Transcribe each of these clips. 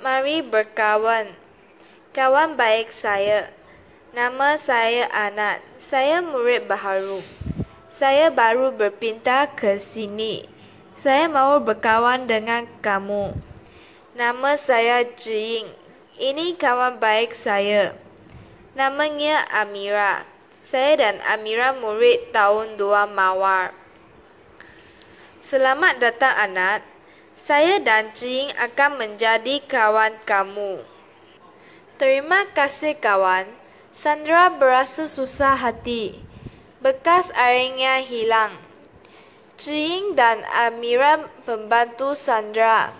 Mari berkawan. Kawan baik saya. Nama saya Anat. Saya murid baru. Saya baru berpindah ke sini. Saya mahu berkawan dengan kamu. Nama saya Jiying. Ini kawan baik saya. Namanya Amira. Saya dan Amira murid tahun dua Mawar. Selamat datang Anat saya dan Ching akan menjadi kawan kamu. Terima kasih kawan. Sandra berasa susah hati. Bekas airnya hilang. Ching dan Amira membantu Sandra.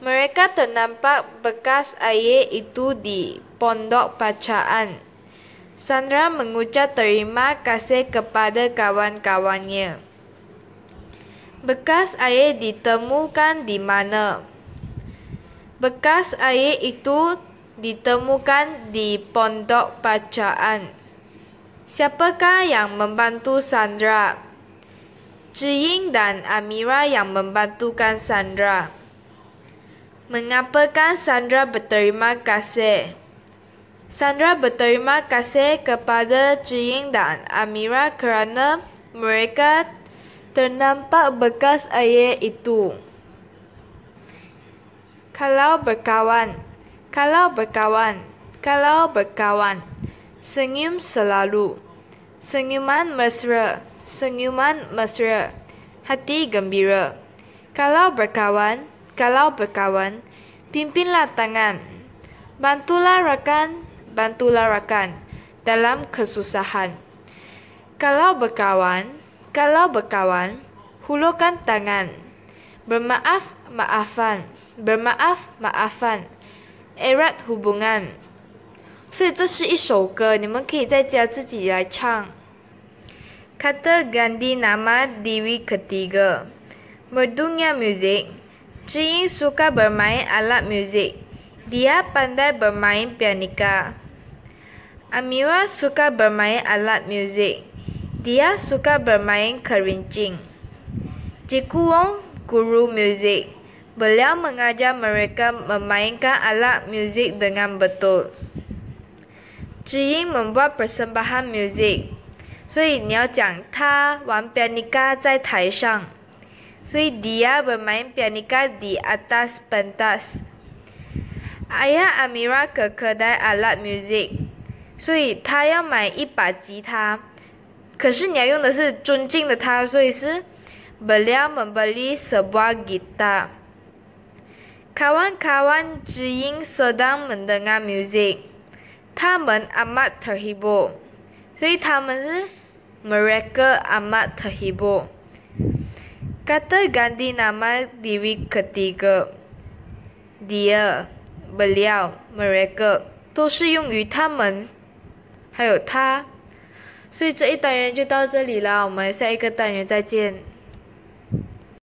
Mereka ternampak bekas air itu di pondok bacaan. Sandra mengucap terima kasih kepada kawan-kawannya. Bekas air ditemukan di mana? Bekas air itu ditemukan di pondok bacaan. Siapakah yang membantu Sandra? Jiying dan Amira yang membantukan Sandra. Mengapakah Sandra berterima kasih? Sandra berterima kasih kepada Jiying dan Amira kerana mereka Ternampak bekas air itu. Kalau berkawan, kalau berkawan, kalau berkawan, senyum selalu. Senyuman mesra, senyuman mesra, hati gembira. Kalau berkawan, kalau berkawan, pimpinlah tangan. Bantulah rakan, bantulah rakan dalam kesusahan. Kalau berkawan, kalau berkawan, hulurkan tangan. Bermaaf, maafan. Bermaaf, maafan. Erat hubungan. So, ini adalah satu lagu. Anda boleh di rumah sendiri Kata Gandhi nama Dewi ketiga, merdunya music. Jing suka bermain alat music. Dia pandai bermain pianika. Amira suka bermain alat music. Dia suka bermain kerincing. Cikgu Wong guru muzik. Beliau mengajar mereka memainkan alat muzik dengan betul. Ji Ying membuat persembahan muzik. So, you have to say, dia So, dia bermain pianika di atas pentas. Ayah Amira ke kedai alat muzik. So, dia yang main 100 gitar. 可是你要用的是尊敬的他，所以是 belia m e m b a w i sebuah gitar. Kawan-kawan Jiing sedang mendengar music, 他们 amat terhibur, 所以他们是 mereka amat terhibur. Kata Gandy nama Dewi ketiga, dia, beliau, mereka 都是用于他们，还有他。所以这一单元就到这里了，我们下一个单元再见。